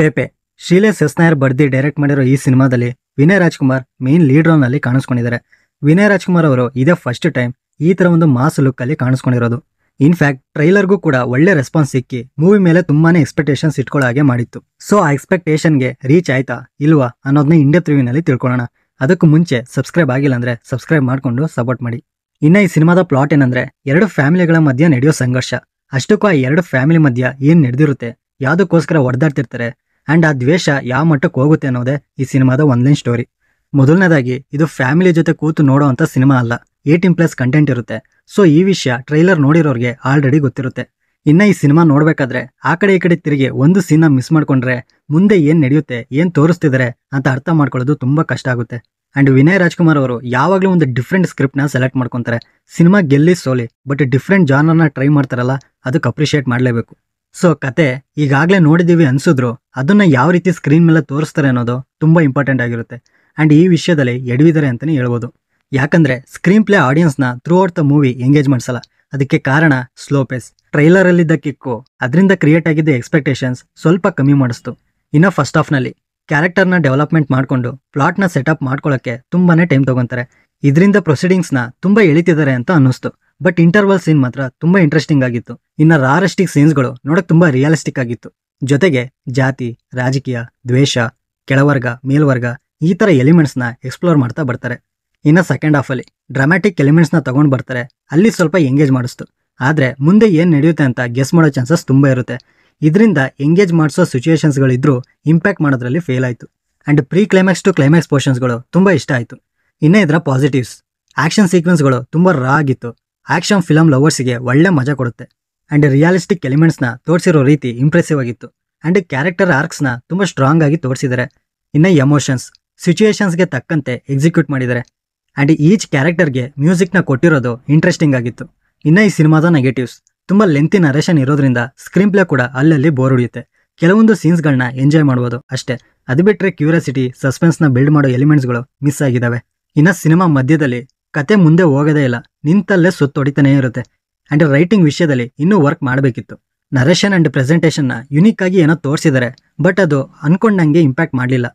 ಪೇಪೆ ಶೀಲೆ ಸೆಸ್ನಾಯರ್ ಬರ್ದಿ ಡೈರೆಕ್ಟ್ ಮಾಡಿರೋ ಈ ಸಿನಿಮಾದಲ್ಲಿ Vinay Rajkumar main lead role ನಲ್ಲಿ ಕಾಣಿಸ್ಕೊಂಡಿದ್ದಾರೆ ವಿನಯ್ ರಾಜ್ಕುಮಾರ್ ಅವರು ಇದೇ ಫಸ್ಟ್ ಟೈಮ್ ಈ ತರ ಒಂದು ಮಾಸ್ ಲುಕ್ ಅಲ್ಲಿ ಕಾಣಿಸ್ಕೊಂಡಿರೋದು ಇನ್ಫ್ಯಾಕ್ಟ್ ಟ್ರೈಲರ್ಗೂ ಕೂಡ ಒಳ್ಳೆ ರೆಸ್ಪಾನ್ಸ್ ಸಿಕ್ಕಿ ಮೂವಿ ಮೇಲೆ ತುಂಬಾನೇ ಎಕ್ಸ್ಪೆಕ್ಟೇಷನ್ಸ್ ಇಟ್ಕೊಳ್ಳೋ ಹಾಗೆ ಮಾಡಿತ್ತು ಸೊ ಆ ಎಕ್ಸ್ಪೆಕ್ಟೇಷನ್ ಗೆ ರೀಚ್ ಆಯ್ತಾ ಇಲ್ವಾ ಅನ್ನೋದನ್ನ ಇಂಡಿಯಾ ತ್ರಿವಿನಲ್ಲಿ ತಿಳ್ಕೊಳ್ಳೋಣ ಅದಕ್ಕೂ ಮುಂಚೆ ಸಬ್ಸ್ಕ್ರೈಬ್ ಆಗಿಲ್ಲ ಅಂದ್ರೆ ಸಬ್ಸ್ಕ್ರೈಬ್ ಮಾಡಿಕೊಂಡು ಸಪೋರ್ಟ್ ಮಾಡಿ ಇನ್ನ ಈ ಸಿನಿಮಾದ ಪ್ಲಾಟ್ ಏನಂದ್ರೆ ಎರಡು ಫ್ಯಾಮಿಲಿಗಳ ಮಧ್ಯೆ ನಡೆಯೋ ಸಂಘರ್ಷ ಅಷ್ಟಕ್ಕೂ ಆ ಎರಡು ಫ್ಯಾಮಿಲಿ ಮಧ್ಯ ಏನ್ ನಡೆದಿರುತ್ತೆ ಯಾವುದಕ್ಕೋಸ್ಕರ ಒಡೆದಾಡ್ತಿರ್ತಾರೆ ಅಂಡ್ ಆ ದ್ವೇಷ ಯಾವ ಮಟ್ಟಕ್ಕೆ ಹೋಗುತ್ತೆ ಅನ್ನೋದೇ ಈ ಸಿನಿಮಾದ ಒನ್ಲೈನ್ ಸ್ಟೋರಿ ಮೊದಲನೇದಾಗಿ ಇದು ಫ್ಯಾಮಿಲಿ ಜೊತೆ ಕೂತು ನೋಡೋವಂಥ ಸಿನಿಮಾ ಅಲ್ಲ ಏಯ್ಟೀನ್ ಪ್ಲಸ್ ಕಂಟೆಂಟ್ ಇರುತ್ತೆ ಸೊ ಈ ವಿಷಯ ಟ್ರೈಲರ್ ನೋಡಿರೋರಿಗೆ ಆಲ್ರೆಡಿ ಗೊತ್ತಿರುತ್ತೆ ಇನ್ನು ಈ ಸಿನಿಮಾ ನೋಡಬೇಕಾದ್ರೆ ಆ ಕಡೆ ಈ ಕಡೆ ತಿರುಗಿ ಒಂದು ಸೀನ್ನ ಮಿಸ್ ಮಾಡ್ಕೊಂಡ್ರೆ ಮುಂದೆ ಏನು ನಡೆಯುತ್ತೆ ಏನು ತೋರಿಸ್ತಿದ್ದಾರೆ ಅಂತ ಅರ್ಥ ಮಾಡ್ಕೊಳ್ಳೋದು ತುಂಬ ಕಷ್ಟ ಆಗುತ್ತೆ ಆ್ಯಂಡ್ ವಿನಯ್ ರಾಜ್ಕುಮಾರ್ ಅವರು ಯಾವಾಗಲೂ ಒಂದು ಡಿಫ್ರೆಂಟ್ ಸ್ಕ್ರಿಪ್ಟ್ನ ಸೆಲೆಕ್ಟ್ ಮಾಡ್ಕೊತಾರೆ ಸಿನಿಮಾ ಗೆಲ್ಲಿ ಸೋಲಿ ಬಟ್ ಡಿಫ್ರೆಂಟ್ ಜಾನರ್ನ ಟ್ರೈ ಮಾಡ್ತಾರಲ್ಲ ಅದಕ್ಕೆ ಅಪ್ರಿಷಿಯೇಟ್ ಮಾಡಲೇಬೇಕು ಸೊ ಕತೆ ಈಗಾಗಲೇ ನೋಡಿದ್ದೀವಿ ಅನಿಸಿದ್ರು ಅದನ್ನು ಯಾವ ರೀತಿ ಸ್ಕ್ರೀನ್ ಮೇಲೆ ತೋರಿಸ್ತಾರೆ ಅನ್ನೋದು ತುಂಬ ಇಂಪಾರ್ಟೆಂಟ್ ಆಗಿರುತ್ತೆ ಆ್ಯಂಡ್ ಈ ವಿಷಯದಲ್ಲಿ ಎಡವಿದರೆ ಅಂತಲೇ ಹೇಳ್ಬೋದು ಯಾಕಂದರೆ ಸ್ಕ್ರೀನ್ ಪ್ಲೇ ಆಡಿಯನ್ಸ್ನ throughout the movie engage ಮಾಡಿಸಲ್ಲ ಅದಕ್ಕೆ ಕಾರಣ ಸ್ಲೋ ಪೇಸ್ ಟ್ರೈಲರಲ್ಲಿದ್ದ ಕಿಕ್ಕು ಅದರಿಂದ ಕ್ರಿಯೇಟ್ ಆಗಿದ್ದ ಎಕ್ಸ್ಪೆಕ್ಟೇಷನ್ಸ್ ಸ್ವಲ್ಪ ಕಮ್ಮಿ ಮಾಡಿಸ್ತು ಇನ್ನು ಫಸ್ಟ್ ಆಫ್ನಲ್ಲಿ ಕ್ಯಾರೆಕ್ಟರ್ನ ಡೆವಲಪ್ಮೆಂಟ್ ಮಾಡಿಕೊಂಡು ಪ್ಲಾಟ್ನ ಸೆಟಪ್ ಮಾಡ್ಕೊಳ್ಳೋಕ್ಕೆ ತುಂಬಾ ಟೈಮ್ ತೊಗೊತಾರೆ ಇದರಿಂದ ಪ್ರೊಸೀಡಿಂಗ್ಸ್ನ ತುಂಬ ಎಳಿತಿದ್ದಾರೆ ಅಂತ ಅನ್ನಿಸ್ತು ಬಟ್ ಇಂಟರ್ವಲ್ ಸೀನ್ ಮಾತ್ರ ತುಂಬಾ ಇಂಟ್ರೆಸ್ಟಿಂಗ್ ಆಗಿತ್ತು ಇನ್ನ ರಾರೆಸ್ಟಿಕ್ ಸೀನ್ಸ್ಗಳು ನೋಡಕ್ ತುಂಬಾ ರಿಯಲಿಸ್ಟಿಕ್ ಆಗಿತ್ತು ಜೊತೆಗೆ ಜಾತಿ ರಾಜಕೀಯ ದ್ವೇಷ ಕೆಳವರ್ಗ ಮೇಲ್ವರ್ಗ ಈ ತರ ಎಲಿಮೆಂಟ್ಸ್ ನ ಎಕ್ಸ್ಪ್ಲೋರ್ ಮಾಡ್ತಾ ಬರ್ತಾರೆ ಇನ್ನ ಸೆಕೆಂಡ್ ಹಾಫ್ ಅಲ್ಲಿ ಡ್ರಾಮ್ಯಾಟಿಕ್ ಎಲಿಮೆಂಟ್ಸ್ ನ ಬರ್ತಾರೆ ಅಲ್ಲಿ ಸ್ವಲ್ಪ ಎಂಗೇಜ್ ಮಾಡಿಸ್ತು ಆದ್ರೆ ಮುಂದೆ ಏನು ನಡೆಯುತ್ತೆ ಅಂತ ಗೆಸ್ ಮಾಡೋ ಚಾನ್ಸಸ್ ತುಂಬಾ ಇರುತ್ತೆ ಇದರಿಂದ ಎಂಗೇಜ್ ಮಾಡಿಸೋ ಸಿಚುಯೇಷನ್ಸ್ಗಳಿದ್ರೂ ಇಂಪ್ಯಾಕ್ಟ್ ಮಾಡೋದ್ರಲ್ಲಿ ಫೇಲ್ ಆಯಿತು and pre climax to climax ಪೋರ್ಷನ್ಸ್ಗಳು ತುಂಬ ಇಷ್ಟ ಆಯಿತು ಇನ್ನೇ ಇದರ ಪಾಸಿಟಿವ್ಸ್ ಆ್ಯಕ್ಷನ್ ಸೀಕ್ವೆನ್ಸ್ಗಳು ತುಂಬ ರಾ ಆಗಿತ್ತು ಆಕ್ಷನ್ ಫಿಲಮ್ ಲವರ್ಸ್ಗೆ ಒಳ್ಳೆ ಮಜಾ ಕೊಡುತ್ತೆ ಆ್ಯಂಡ್ ರಿಯಾಲಿಸ್ಟಿಕ್ ಎಲಿಮೆಂಟ್ಸ್ನ ತೋರಿಸಿರೋ ರೀತಿ ಇಂಪ್ರೆಸಿವ್ ಆಗಿತ್ತು ಆ್ಯಂಡ್ ಕ್ಯಾರೆಕ್ಟರ್ ಆರ್ಕ್ಸ್ನ ತುಂಬ ಸ್ಟ್ರಾಂಗ್ ಆಗಿ ತೋರಿಸಿದ್ದಾರೆ ಇನ್ನು ಎಮೋಷನ್ಸ್ ಸಿಚುಯೇಷನ್ಸ್ಗೆ ತಕ್ಕಂತೆ ಎಕ್ಸಿಕ್ಯೂಟ್ ಮಾಡಿದ್ದಾರೆ ಆ್ಯಂಡ್ ಈಚ್ ಕ್ಯಾರೆಕ್ಟರ್ಗೆ ಮ್ಯೂಸಿಕ್ನ ಕೊಟ್ಟಿರೋದು ಇಂಟ್ರೆಸ್ಟಿಂಗ್ ಆಗಿತ್ತು ಇನ್ನು ಈ ಸಿನಿಮಾದ ನೆಗೆಟಿವ್ಸ್ ತುಂಬ ಲೆಂತಿ ನರೇಷನ್ ಇರೋದ್ರಿಂದ ಸ್ಕ್ರೀನ್ ಪ್ಲೇ ಕೂಡ ಅಲ್ಲಲ್ಲಿ ಬೋರ್ ಹೊಡೆಯುತ್ತೆ ಕೆಲವೊಂದು ಸೀನ್ಸ್ಗಳನ್ನ ಎಂಜಾಯ್ ಮಾಡ್ಬೋದು ಅಷ್ಟೇ ಅದು ಬಿಟ್ಟರೆ ಕ್ಯೂರಿಯಾಸಿಟಿ ಸಸ್ಪೆನ್ಸ್ನ ಬಿಲ್ಡ್ ಮಾಡೋ ಎಲಿಮೆಂಟ್ಸ್ಗಳು ಮಿಸ್ ಆಗಿದ್ದಾವೆ ಇನ್ನು ಸಿನಿಮಾ ಮಧ್ಯದಲ್ಲಿ ಕತೆ ಮುಂದೆ ಹೋಗೋದೇ ಇಲ್ಲ ನಿಂತಲ್ಲೇ ಸುತ್ತೊಡಿತಾನೇ ಇರುತ್ತೆ ಆ್ಯಂಡ್ ರೈಟಿಂಗ್ ವಿಷಯದಲ್ಲಿ ಇನ್ನೂ ವರ್ಕ್ ಮಾಡಬೇಕಿತ್ತು ನರೇಷನ್ ಆ್ಯಂಡ್ ಪ್ರೆಸೆಂಟೇಷನ್ನ ಯುನೀಕ್ ಆಗಿ ಏನೋ ತೋರಿಸಿದ್ದಾರೆ ಬಟ್ ಅದು ಅನ್ಕೊಂಡಂಗೆ ಇಂಪ್ಯಾಕ್ಟ್ ಮಾಡಲಿಲ್ಲ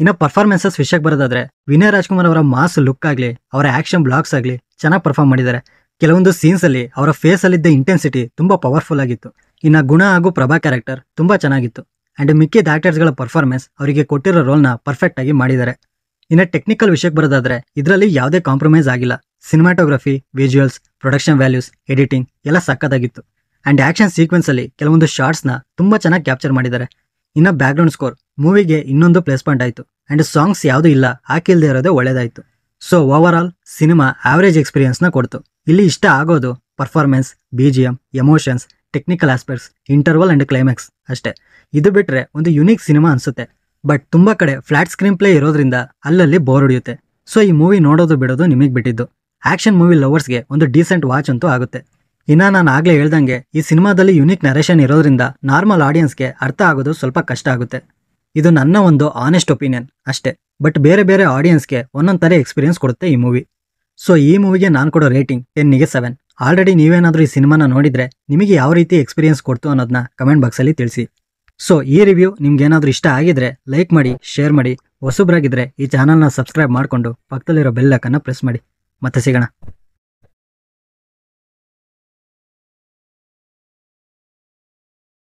ಇನ್ನು ಪರ್ಫಾರ್ಮೆನ್ಸಸ್ ವಿಷಯಕ್ಕೆ ಬರೋದಾದ್ರೆ ವಿನಯ್ ರಾಜ್ಕುಮಾರ್ ಅವರ ಮಾಸ್ ಲುಕ್ ಆಗಲಿ ಅವರ ಆ್ಯಕ್ಷನ್ ಬ್ಲಾಗ್ಸ್ ಆಗಲಿ ಚೆನ್ನಾಗಿ ಪರ್ಫಾರ್ಮ್ ಮಾಡಿದ್ದಾರೆ ಕೆಲವೊಂದು ಸೀನ್ಸಲ್ಲಿ ಅವರ ಫೇಸಲ್ಲಿದ್ದ ಇಂಟೆನ್ಸಿಟಿ ತುಂಬ ಪವರ್ಫುಲ್ ಆಗಿತ್ತು ಇನ್ನು ಗುಣ ಹಾಗೂ ಪ್ರಭಾ ಕ್ಯಾರೆಕ್ಟರ್ ತುಂಬ ಚೆನ್ನಾಗಿತ್ತು ಆ್ಯಂಡ್ ಮಿಕ್ಕಿದ ಆ್ಯಕ್ಟರ್ಸ್ಗಳ ಪರ್ಫಾರ್ಮೆನ್ಸ್ ಅವರಿಗೆ ಕೊಟ್ಟಿರೋ ರೋಲ್ನ ಪರ್ಫೆಕ್ಟಾಗಿ ಮಾಡಿದ್ದಾರೆ ಇನ್ನು ಟೆಕ್ನಿಕಲ್ ವಿಷಯಕ್ಕೆ ಬರೋದಾದ್ರೆ ಇದರಲ್ಲಿ ಯಾವುದೇ ಕಾಂಪ್ರಮೈಸ್ ಆಗಿಲ್ಲ cinematography visuals production values editing ಎಲ್ಲ ಸಕ್ಕತ್ತಾಗಿತ್ತು ಆ್ಯಂಡ್ ಆ್ಯಕ್ಷನ್ ಸೀಕ್ವೆನ್ಸಲ್ಲಿ ಕೆಲವೊಂದು ಶಾರ್ಟ್ಸ್ನ ತುಂಬ ಚೆನ್ನಾಗಿ ಕ್ಯಾಪ್ಚರ್ ಮಾಡಿದ್ದಾರೆ ಇನ್ನು ಬ್ಯಾಕ್ ಗ್ರೌಂಡ್ ಸ್ಕೋರ್ ಮೂವಿಗೆ ಇನ್ನೊಂದು ಪ್ಲೇಸ್ ಪಾಯಿಂಟ್ ಆಯಿತು ಆ್ಯಂಡ್ ಸಾಂಗ್ಸ್ ಯಾವುದೂ ಇಲ್ಲ ಹಾಕಿಲ್ಲದೆ ಇರೋದೇ ಒಳ್ಳೆಯದಾಯಿತು so overall cinema average ಎಕ್ಸ್ಪೀರಿಯನ್ಸ್ನ ಕೊಡ್ತು ಇಲ್ಲಿ ಇಷ್ಟ ಆಗೋದು performance B G M emotions technical aspects interval and climax ಅಷ್ಟೇ ಇದು ಬಿಟ್ಟರೆ ಒಂದು ಯುನೀಕ್ ಸಿನಿಮಾ ಅನಿಸುತ್ತೆ ಬಟ್ ತುಂಬ ಕಡೆ ಫ್ಲಾಟ್ ಸ್ಕ್ರೀನ್ ಪ್ಲೇ ಇರೋದ್ರಿಂದ ಅಲ್ಲಲ್ಲಿ ಬೋರ್ ಹೊಡೆಯುತ್ತೆ ಸೊ ಈ ಮೂವಿ ನೋಡೋದು ಬಿಡೋದು ನಿಮಗೆ ಬಿಟ್ಟಿದ್ದು ಆ್ಯಕ್ಷನ್ ಮೂವಿ ಲವರ್ಸ್ಗೆ ಒಂದು ಡೀಸೆಂಟ್ ವಾಚ್ ಅಂತೂ ಆಗುತ್ತೆ ಇನ್ನ ನಾನು ಆಗಲೇ ಹೇಳ್ದಂಗೆ ಈ ಸಿನಿಮಾದಲ್ಲಿ ಯುನಿಕ್ ನರೇಷನ್ ಇರೋದ್ರಿಂದ ನಾರ್ಮಲ್ ಆಡಿಯನ್ಸ್ಗೆ ಅರ್ಥ ಆಗೋದು ಸ್ವಲ್ಪ ಕಷ್ಟ ಆಗುತ್ತೆ ಇದು ನನ್ನ ಒಂದು ಆನೆಸ್ಟ್ ಒಪಿನಿಯನ್ ಅಷ್ಟೇ ಬಟ್ ಬೇರೆ ಬೇರೆ ಆಡಿಯನ್ಸ್ಗೆ ಒಂದೊಂದು ಥರ ಎಕ್ಸ್ಪೀರಿಯನ್ಸ್ ಕೊಡುತ್ತೆ ಈ ಮೂವಿ ಸೊ ಈ ಮೂವಿಗೆ ನಾನು ಕೊಡೋ ರೇಟಿಂಗ್ ಟೆನ್ನಿಗೆ ಸೆವೆನ್ ಆಲ್ರೆಡಿ ನೀವೇನಾದರೂ ಈ ಸಿನಿಮಾನ ನೋಡಿದರೆ ನಿಮಗೆ ಯಾವ ರೀತಿ ಎಕ್ಸ್ಪೀರಿಯನ್ಸ್ ಕೊಡ್ತು ಅನ್ನೋದನ್ನ ಕಮೆಂಟ್ ಬಾಕ್ಸಲ್ಲಿ ತಿಳಿಸಿ ಸೊ ಈ ರಿವ್ಯೂ ನಿಮ್ಗೆ ಇಷ್ಟ ಆಗಿದ್ರೆ ಲೈಕ್ ಮಾಡಿ ಶೇರ್ ಮಾಡಿ ಹೊಸಬ್ರಾಗಿದ್ರೆ ಈ ಚಾನಲ್ನ ಸಬ್ಸ್ಕ್ರೈಬ್ ಮಾಡಿಕೊಂಡು ಪಕ್ಕದಲ್ಲಿರೋ ಬೆಲ್ಲಕ್ಕನ್ನು ಪ್ರೆಸ್ ಮಾಡಿ ಮತ್ತೆ ಸಿಗೋಣ